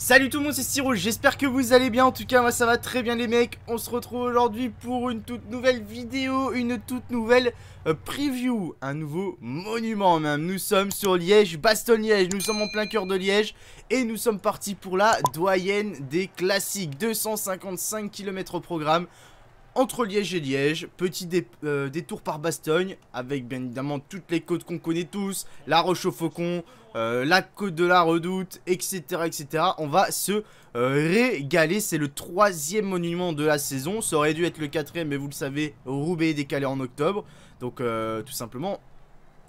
Salut tout le monde c'est Styro, j'espère que vous allez bien, en tout cas moi ça va très bien les mecs On se retrouve aujourd'hui pour une toute nouvelle vidéo, une toute nouvelle euh, preview Un nouveau monument même, nous sommes sur Liège, Bastogne-Liège, nous sommes en plein cœur de Liège Et nous sommes partis pour la doyenne des classiques, 255 km au programme entre Liège et Liège, petit euh, détour par Bastogne, avec bien évidemment toutes les côtes qu'on connaît tous, la Roche au Faucon, euh, la côte de la Redoute, etc. etc. On va se euh, régaler, c'est le troisième monument de la saison, ça aurait dû être le quatrième, mais vous le savez, Roubaix est décalé en octobre, donc tout simplement...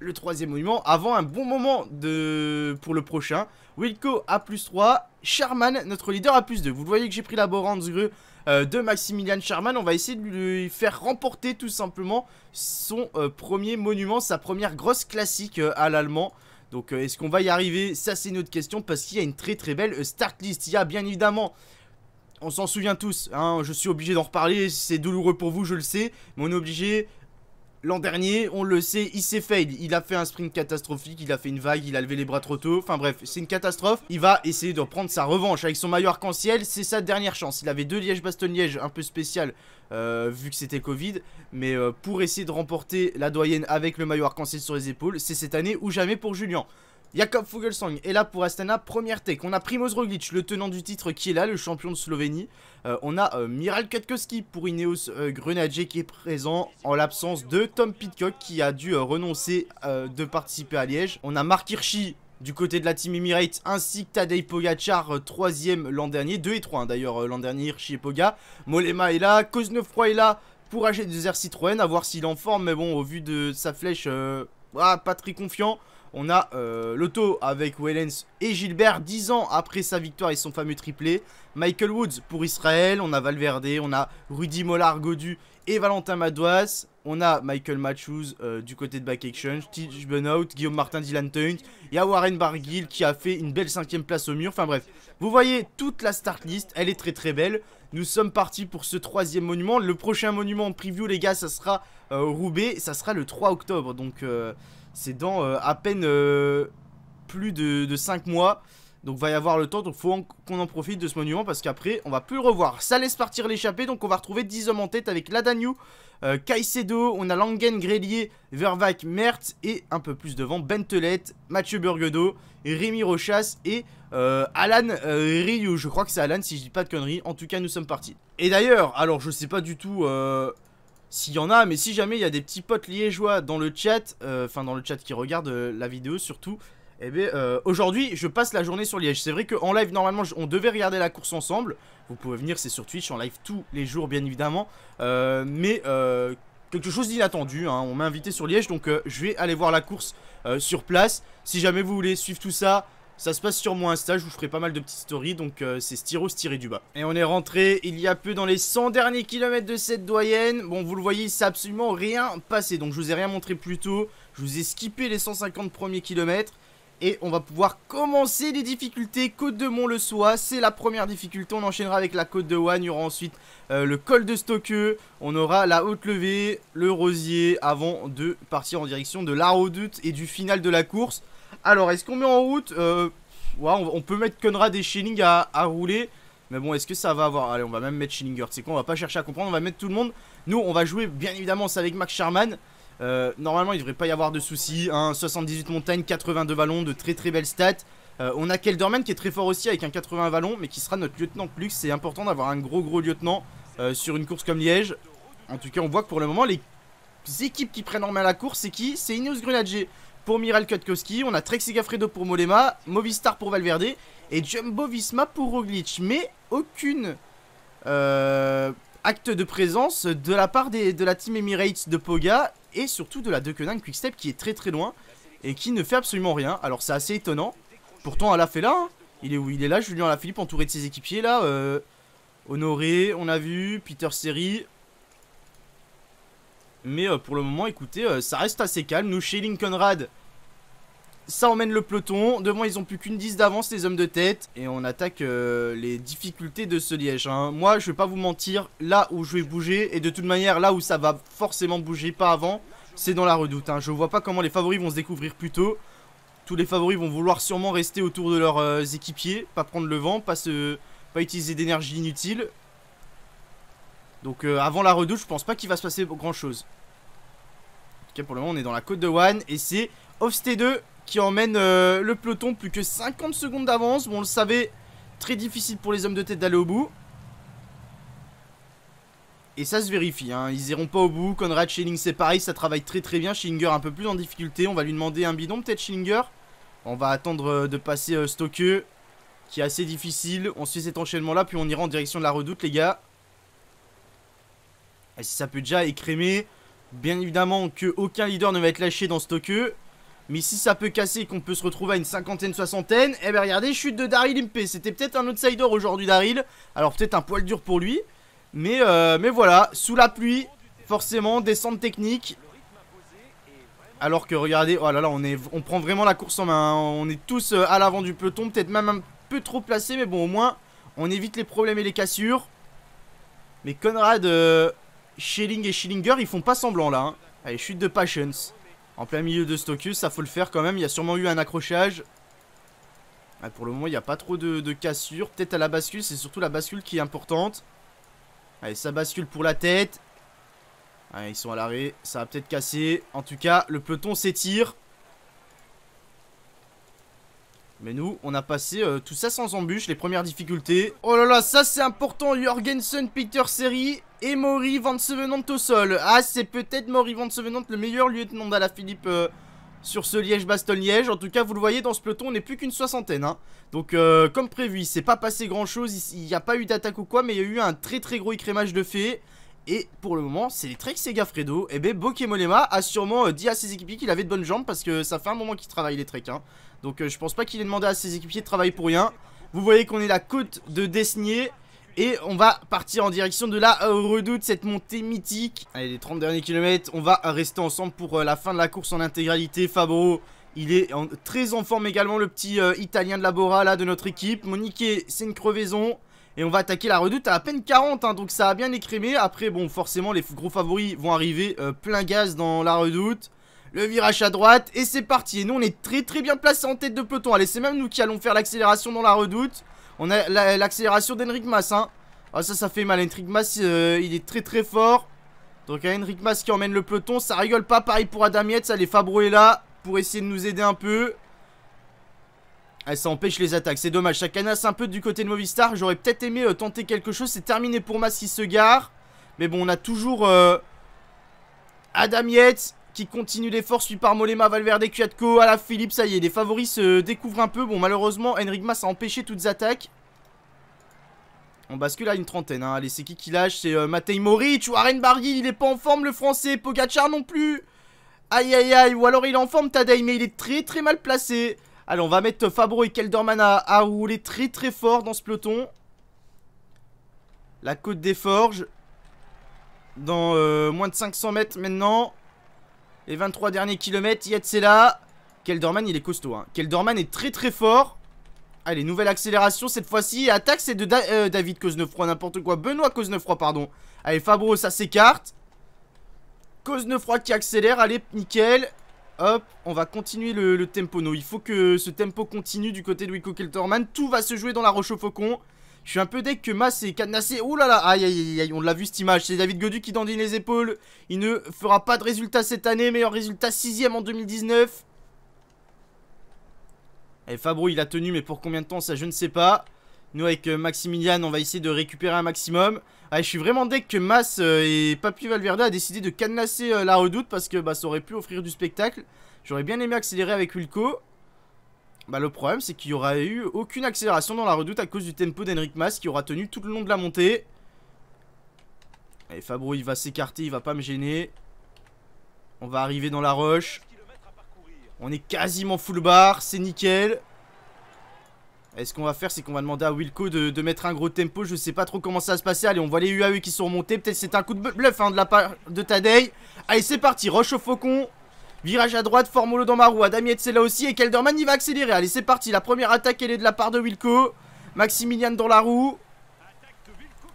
Le troisième monument avant un bon moment de... pour le prochain. Wilco A plus 3, Sherman, notre leader, à plus 2. Vous voyez que j'ai pris la greu euh, de Maximilian Charman, On va essayer de lui faire remporter tout simplement son euh, premier monument, sa première grosse classique euh, à l'allemand. Donc est-ce qu'on va y arriver Ça c'est une autre question parce qu'il y a une très très belle start list. Il y a bien évidemment on s'en souvient tous, hein, je suis obligé d'en reparler, c'est douloureux pour vous, je le sais, mais on est obligé L'an dernier, on le sait, il s'est fail. Il a fait un sprint catastrophique, il a fait une vague, il a levé les bras trop tôt. Enfin bref, c'est une catastrophe. Il va essayer de prendre sa revanche avec son maillot arc-en-ciel. C'est sa dernière chance. Il avait deux lièges baston liège un peu spécial euh, vu que c'était Covid. Mais euh, pour essayer de remporter la doyenne avec le maillot arc-en-ciel sur les épaules, c'est cette année ou jamais pour Julien. Jakob Fugelsang est là pour Astana, première tech. On a Primoz Roglic, le tenant du titre qui est là, le champion de Slovénie. Euh, on a euh, Miral Katkowski pour Ineos euh, Grenadier qui est présent en l'absence de Tom Pitcock qui a dû renoncer de participer à Liège. On a Mark Hirschi du côté de la team Emirates ainsi que Tadej Pogacar, troisième l'an dernier, 2 et 3 hein, d'ailleurs l'an dernier, Hirschi et Poga. Molema est là, Koznefroy est là pour acheter des airs Citroën, à voir s'il en forme, mais bon, au vu de sa flèche ah, pas très confiant. On a euh, l'auto avec Wellens et Gilbert 10 ans après sa victoire et son fameux triplé. Michael Woods pour Israël, on a Valverde, on a Rudy Mollard-Godu et Valentin Madouas on a Michael Matthews euh, du côté de Back Action, Stitch Burnout, Guillaume Martin, Dylan Tunk, il y a Warren Barguil qui a fait une belle cinquième place au mur, enfin bref. Vous voyez toute la start list, elle est très très belle. Nous sommes partis pour ce troisième monument. Le prochain monument en preview, les gars, ça sera euh, au Roubaix, ça sera le 3 octobre, donc euh, c'est dans à peine plus de, de 5 mois. Donc va y avoir le temps, donc faut qu'on en profite de ce monument parce qu'après on va plus le revoir. Ça laisse partir l'échappée, donc on va retrouver 10 hommes en tête avec Ladagnou, euh, Caicedo, on a Langen, Grélier, Vervac, Mertz et un peu plus devant Bentelette, Mathieu Burguedo, Rémi Rochas et euh, Alan euh, Ryu. Je crois que c'est Alan si je dis pas de conneries. En tout cas, nous sommes partis. Et d'ailleurs, alors je sais pas du tout euh, s'il y en a, mais si jamais il y a des petits potes liégeois dans le chat, enfin dans le chat qui regarde la vidéo surtout, et eh bien, euh, aujourd'hui, je passe la journée sur Liège. C'est vrai qu'en live, normalement, on devait regarder la course ensemble. Vous pouvez venir, c'est sur Twitch, en live tous les jours, bien évidemment. Euh, mais euh, quelque chose d'inattendu, hein. on m'a invité sur Liège, donc je vais aller voir la course sur place. Si jamais vous voulez suivre tout ça, ça se passe sur mon Insta, je vous ferai pas mal de petites stories, donc c'est styro tiré du bas. Et on est rentré il y a peu dans les 100 derniers kilomètres de cette doyenne. Bon, vous le voyez, c'est absolument rien passé, donc je vous ai rien montré plus tôt. Je vous ai skippé les 150 premiers kilomètres. Et on va pouvoir commencer les difficultés Côte de Mont-le-Soie, c'est la première difficulté On enchaînera avec la Côte de Wanne, il y aura ensuite euh, le col de Stockeux On aura la haute levée, le rosier Avant de partir en direction de la et du final de la course Alors est-ce qu'on met en route euh, on, peut mettre Conrad et Schilling à, rouler mais bon, est-ce que ça va avoir Allez, on va même mettre Schillinger. C'est quoi On va pas chercher à comprendre, on va mettre tout le monde. Nous, on va jouer bien évidemment, c'est avec Max Sherman. Euh, normalement, il devrait pas y avoir de soucis. 78 hein. montagnes, 82 vallons, de très très belles stats. Euh, on a Kelderman qui est très fort aussi avec un 80 vallon, mais qui sera notre lieutenant plus C'est important d'avoir un gros gros lieutenant euh, sur une course comme Liège. En tout cas, on voit que pour le moment, les équipes qui prennent en main la course, c'est qui C'est Ineos Grenadier pour Miral Kotkowski, on a Trek-Segafredo pour Molema, Movistar pour Valverde et Jumbo Visma pour Roglic. Mais aucune euh, acte de présence de la part de la team Emirates de Poga et surtout de la Quick Quickstep qui est très très loin et qui ne fait absolument rien. Alors c'est assez étonnant. Pourtant elle la fait là. Hein. Il est où Il est là, Julien Alaphilippe entouré de ses équipiers là. Euh, Honoré, on a vu, Peter Seri. Mais euh, pour le moment, écoutez, euh, ça reste assez calme. Nous chez Lincoln Rad, ça emmène le peloton. Devant, ils ont plus qu'une 10 d'avance, les hommes de tête. Et on attaque euh, les difficultés de ce liège. Hein. Moi, je vais pas vous mentir, là où je vais bouger, et de toute manière, là où ça va forcément bouger, pas avant, c'est dans la redoute. Hein. Je vois pas comment les favoris vont se découvrir plus tôt. Tous les favoris vont vouloir sûrement rester autour de leurs euh, équipiers, pas prendre le vent, pas, se... pas utiliser d'énergie inutile. Donc euh, avant la redoute, je pense pas qu'il va se passer grand chose. Ok, pour le moment, on est dans la côte de One et c'est off 2 qui emmène euh, le peloton plus que 50 secondes d'avance. Bon, on le savait, très difficile pour les hommes de tête d'aller au bout. Et ça se vérifie, hein. ils iront pas au bout. Conrad Schilling, c'est pareil, ça travaille très très bien. Schillinger un peu plus en difficulté. On va lui demander un bidon, peut-être Schillinger. On va attendre euh, de passer euh, qui est assez difficile. On suit cet enchaînement-là, puis on ira en direction de la redoute, les gars. Et si ça peut déjà écrémer, bien évidemment que aucun leader ne va être lâché dans Stockeux. Mais si ça peut casser et qu'on peut se retrouver à une cinquantaine, soixantaine, eh ben regardez, chute de Daryl MP. C'était peut-être un outsider aujourd'hui, Daryl. Alors peut-être un poil dur pour lui. Mais, euh, mais voilà, sous la pluie, forcément, descente technique. Alors que regardez, oh là là, on, est, on prend vraiment la course en main. Hein. On est tous euh, à l'avant du peloton, peut-être même un peu trop placé, mais bon, au moins, on évite les problèmes et les cassures. Mais Conrad, euh, Schilling et Schillinger, ils font pas semblant là. Hein. Allez, chute de Passions. En plein milieu de Stockus, ça faut le faire quand même. Il y a sûrement eu un accrochage. pour le moment, il n'y a pas trop de, cassures. Peut-être à la bascule, c'est surtout la bascule qui est importante. Allez, ça bascule pour la tête. ils sont à l'arrêt. Ça va peut-être casser. En tout cas, le peloton s'étire. Mais nous, on a passé euh, tout ça sans embûche, les premières difficultés. Oh là là, ça c'est important, Jorgensen, Peter série et Maury Van Sevenant au sol. Ah, c'est peut-être Maury Van le meilleur lieutenant d'Ala Philippe euh, sur ce Liège-Bastogne-Liège. En tout cas, vous le voyez, dans ce peloton, on n'est plus qu'une soixantaine. Hein. Donc, euh, comme prévu, c'est pas passé grand-chose. Il n'y a pas eu d'attaque ou quoi, mais il y a eu un très très gros écrémage de fées. Et pour le moment, c'est les treks Trek Segafredo. Et eh bien, Bokemolema a sûrement euh, dit à ses équipiers qu'il avait de bonnes jambes parce que ça fait un moment qu'il travaille les treks. Hein. Donc, je pense pas qu'il ait demandé à ses équipiers de travailler pour rien. Vous voyez qu'on est la côte de Desnier. Et on va partir en direction de la euh, redoute, cette montée mythique. Allez, les 30 derniers kilomètres, on va rester ensemble pour euh, la fin de la course en intégralité. Fabro, il est très en forme également, le petit euh, italien de la Bora là, de notre équipe. Monique, c'est une crevaison. Et on va attaquer la redoute à à peine 40, hein, donc ça a bien écrémé. Après, bon, forcément, les gros favoris vont arriver plein gaz dans la redoute. Le virage à droite, et c'est parti. Et nous, on est très très bien placés en tête de peloton. Allez, c'est même nous qui allons faire l'accélération dans la redoute. On a l'accélération d'Henrik Mas. Hein. Ah, ça, ça fait mal. Henrik Mas, euh, il est très très fort. Donc, à hein, Henrik Mas qui emmène le peloton. Ça rigole pas. Pareil pour Adam ça Allez, Fabro est là pour essayer de nous aider un peu. Ah, ça empêche les attaques. C'est dommage. Ça canasse un peu du côté de Movistar. J'aurais peut-être aimé euh, tenter quelque chose. C'est terminé pour Mas qui se gare. Mais bon, on a toujours euh, Adam qui continue l'effort, suit par Molema, Valverde, Cuatco à la Philippe, ça y est, les favoris se découvrent un peu. Bon, malheureusement, Henrik Mas a empêché toutes attaques. On bascule à une trentaine, hein. allez, c'est qui qui lâche C'est Matei euh, Matej Moric, Aren Barguil, il est pas en forme le français, Pogachar non plus Aïe aïe aïe, ou alors il est en forme Tadei, mais il est très très mal placé Allez, on va mettre Fabro et Kelderman à, rouler très très fort dans ce peloton. La côte des forges. Dans euh, moins de 500 mètres maintenant. Les 23 derniers kilomètres, là. Kelderman, il est costaud. Hein. Keldorman est très très fort. Allez, nouvelle accélération cette fois-ci. Attaque, c'est de David euh, David Cosnefroy, n'importe quoi. Benoît Cosnefroy, pardon. Allez, Fabro, ça s'écarte. Cosnefroy qui accélère. Allez, nickel. Hop, on va continuer le, tempo. No. Il faut que ce tempo continue du côté de Wico Kelderman. Tout va se jouer dans la roche faucon. Je suis un peu deck que Mass est cadenassé. Ouh là là, aïe aïe aïe, on l'a vu cette image. C'est David Godu qui dandine les épaules. Il ne fera pas de résultat cette année. Meilleur résultat, 6ème en 2019. Et eh, Fabro, il a tenu, mais pour combien de temps, ça je ne sais pas. Nous, avec euh, Maximilian, on va essayer de récupérer un maximum. Ah, je suis vraiment deck que Mass euh, et Papy Valverde a décidé de cadenasser euh, la redoute parce que bah, ça aurait pu offrir du spectacle. J'aurais bien aimé accélérer avec Wilco. Bah le problème c'est qu'il n'y aura eu aucune accélération dans la redoute à cause du tempo d'Henrik Mas qui aura tenu tout le long de la montée. Allez Fabro il va s'écarter, il va pas me gêner. On va arriver dans la roche. On est quasiment full bar, c'est nickel. Et ce qu'on va faire, c'est qu'on va demander à Wilco de, mettre un gros tempo. Je sais pas trop comment ça va se passer. Allez, on voit les UAE qui sont remontés. Peut-être c'est un coup de bluff hein, de la part de Tadei. Allez, c'est parti. Roche au faucon. Virage à droite, Formolo dans ma roue. Adamiette c'est là aussi. Et Kelderman, il va accélérer. Allez, c'est parti. La première attaque, elle est de la part de Wilco. Maximilian dans la roue.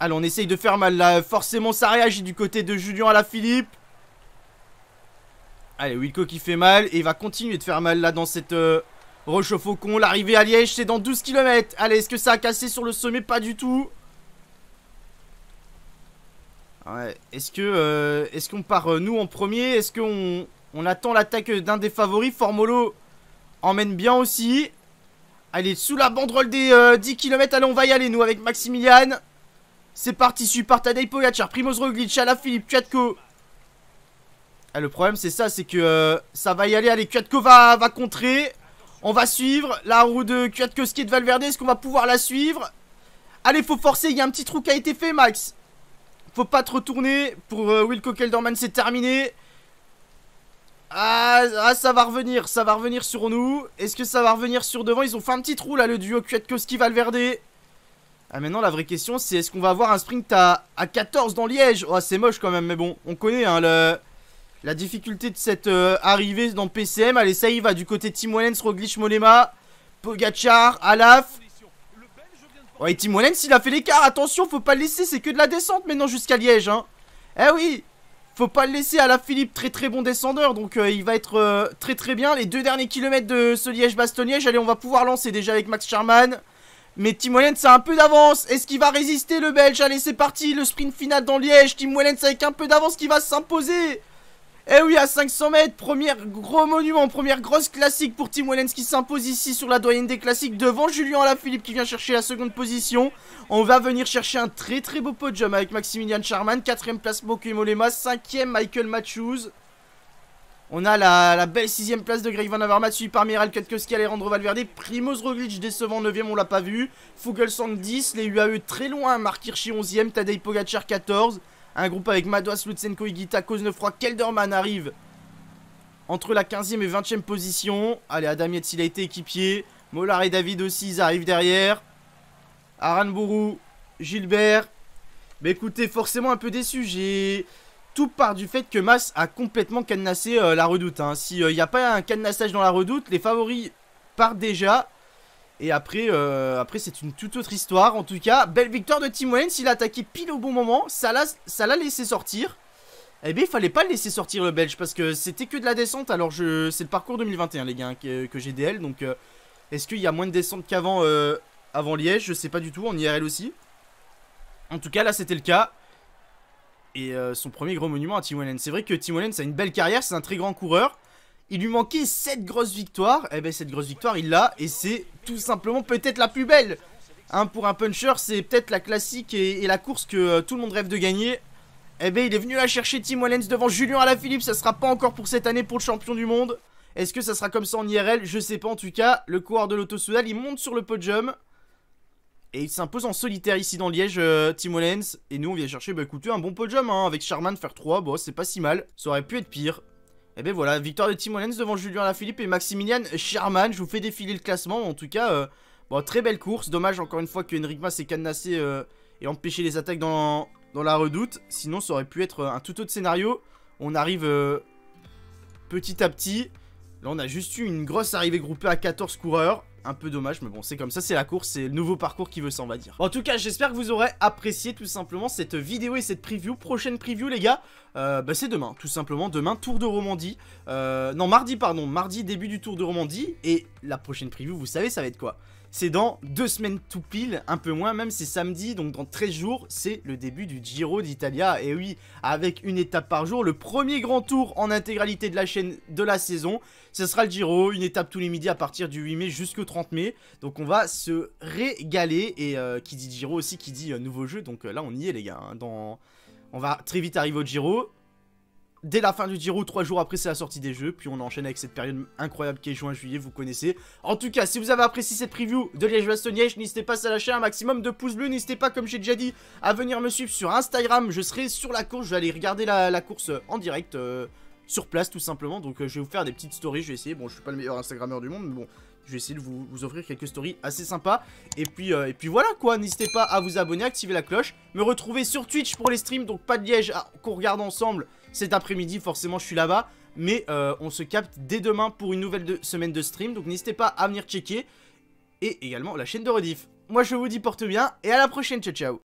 Allez, on essaye de faire mal là. Forcément, ça réagit du côté de Julien à la Philippe. Allez, Wilco qui fait mal. Et il va continuer de faire mal là dans cette euh, rechauffe au faucon. L'arrivée à Liège, c'est dans 12 km. Allez, est-ce que ça a cassé sur le sommet Pas du tout. Ouais. Est-ce que euh, est-ce qu'on part euh, nous en premier Est-ce qu'on on attend l'attaque d'un des favoris. Formolo emmène bien aussi. Allez, sous la banderole des 10 euh, km. Allez, on va y aller, nous, avec Maximilian. C'est parti, super Tadej Pogacar, Primoz Roglic, la Philippe Ah, le problème, c'est ça, c'est que euh, ça va y aller. Allez, Kwiatko va, contrer. On va suivre la roue de Ce qui est de Valverde. Est-ce qu'on va pouvoir la suivre Allez, faut forcer. Il y a un petit trou qui a été fait, Max. Faut pas te retourner. Pour will euh, Wilco Kelderman, c'est terminé. Ah, ça va revenir, ça va revenir sur nous. Est-ce que ça va revenir sur devant Ils ont fait un petit trou là, le duo Kwiatkowski-Valverde. Ah, maintenant, la vraie question, c'est est-ce qu'on va avoir un sprint à, à 14 dans Liège Oh, c'est moche quand même, mais bon, on connaît hein, la difficulté de cette euh, arrivée dans PCM. Allez, ça y va, du côté Tim Wallens Roglic, Molema, Pogachar, Alaf. Ouais, Tim Wallens il a fait l'écart, attention, faut pas le laisser, c'est que de la descente maintenant jusqu'à Liège. Hein. Eh oui faut pas le laisser à la Philippe, très très bon descendeur, donc euh, il va être euh, très très bien. Les deux derniers kilomètres de ce Liège-Bastogne-Liège, allez, on va pouvoir lancer déjà avec Max Sherman. Mais Tim Wellens a un peu d'avance. Est-ce qu'il va résister le Belge Allez, c'est parti, le sprint final dans Liège. Tim Wellens avec un peu d'avance qui va s'imposer. Eh oui, à 500 mètres, premier gros monument, première grosse classique pour Tim Wellens qui s'impose ici sur la doyenne des classiques devant Julien Alaphilippe qui vient chercher la seconde position. On va venir chercher un très très beau podium avec Maximilian Charman, quatrième place 5 cinquième Michael Matthews. On a la, belle sixième place de Greg Van Avermaet suivi par Miral rendre Alejandro Valverde, Primoz Roglic décevant 9ème, on l'a pas vu. Fugelsang 10, les UAE très loin, Mark Hirschi 11ème, Tadej Pogacar 14 un groupe avec Madois, Lutsenko, Igita, froid Kelderman arrive entre la 15e et 20e position. Allez, Adam Yetz il a été équipier. Mollard et David aussi, ils arrivent derrière. Aranburu, Gilbert. Mais écoutez, forcément un peu déçu. J'ai tout part du fait que Mas a complètement cadenassé euh, la redoute. Hein. S'il n'y euh, a pas un cadenassage dans la redoute, les favoris partent déjà et après, euh, après c'est une toute autre histoire. En tout cas, belle victoire de Tim Wayne. Il a attaqué pile au bon moment. Ça l'a, laissé sortir. Eh bien, il fallait pas le laisser sortir le Belge parce que c'était que de la descente. Alors, je, c'est le parcours 2021, les gars, hein, que, j'ai DL. Donc, euh, est-ce qu'il y a moins de descente qu'avant euh, avant Liège Je sais pas du tout. En IRL aussi. En tout cas, là, c'était le cas. Et son premier gros monument à Tim C'est vrai que Tim ça a une belle carrière. C'est un très grand coureur. Il lui manquait cette grosse victoire. Et eh bien cette grosse victoire, il l'a. Et c'est tout simplement peut-être la plus belle. Hein, pour un puncher, c'est peut-être la classique et, la course que euh, tout le monde rêve de gagner. Et eh bien il est venu la chercher Tim Wallens devant Julien Alaphilippe. Ça sera pas encore pour cette année pour le champion du monde. Est-ce que ça sera comme ça en IRL Je sais pas en tout cas. Le coureur de l'Auto il monte sur le podium. Et il s'impose en solitaire ici dans Liège, euh, Tim Wallens. Et nous, on vient chercher, bah écoutez, un bon podium hein, avec Charman faire 3. Bon, c'est pas si mal. Ça aurait pu être pire. Et eh bien voilà, victoire de Tim devant Julien Lafilippe et Maximilian Sherman. Je vous fais défiler le classement. En tout cas, euh, bon, très belle course. Dommage encore une fois que Henrik s'est cadenassé euh, et empêché les attaques dans, dans, la redoute. Sinon, ça aurait pu être un tout autre scénario. On arrive euh, petit à petit. Là, on a juste eu une grosse arrivée groupée à 14 coureurs un peu dommage, mais bon, c'est comme ça, c'est la course, c'est le nouveau parcours qui veut s'en va dire. En tout cas, j'espère que vous aurez apprécié tout simplement cette vidéo et cette preview. Prochaine preview, les gars, euh, bah, c'est demain, tout simplement. Demain, Tour de Romandie. Euh, non, mardi, pardon, mardi, début du Tour de Romandie. Et la prochaine preview, vous savez, ça va être quoi c'est dans deux semaines tout pile, un peu moins même, c'est samedi, donc dans 13 jours, c'est le début du Giro d'Italia. Et oui, avec une étape par jour, le premier grand tour en intégralité de la chaîne de la saison, ce sera le Giro, une étape tous les midis à partir du 8 mai jusqu'au 30 mai. Donc on va se régaler, et euh, qui dit Giro aussi, qui dit euh, nouveau jeu, donc euh, là on y est les gars, hein. on va très vite arriver au Giro dès la fin du Giro, 3 jours après c'est la sortie des jeux, puis on enchaîne avec cette période incroyable qui est juin-juillet, vous connaissez. En tout cas, si vous avez apprécié cette preview de Liège-Bastogne-Liège, n'hésitez pas à lâcher un maximum de pouces bleus, n'hésitez pas, comme j'ai déjà dit, à venir me suivre sur Instagram, je serai sur la course, je vais aller regarder la, course en direct... Euh, sur place tout simplement, donc euh, je vais vous faire des petites stories, je vais essayer, bon je suis pas le meilleur Instagrammeur du monde, mais bon, je vais essayer de vous, offrir quelques stories assez sympas. Et puis, euh, et puis voilà quoi, n'hésitez pas à vous abonner, activer la cloche, me retrouver sur Twitch pour les streams, donc pas de liège ah, qu'on regarde ensemble cet après-midi, forcément je suis là-bas. Mais euh, on se capte dès demain pour une nouvelle semaine de stream, donc n'hésitez pas à venir checker. Et également la chaîne de rediff. Moi je vous dis porte bien et à la prochaine, ciao ciao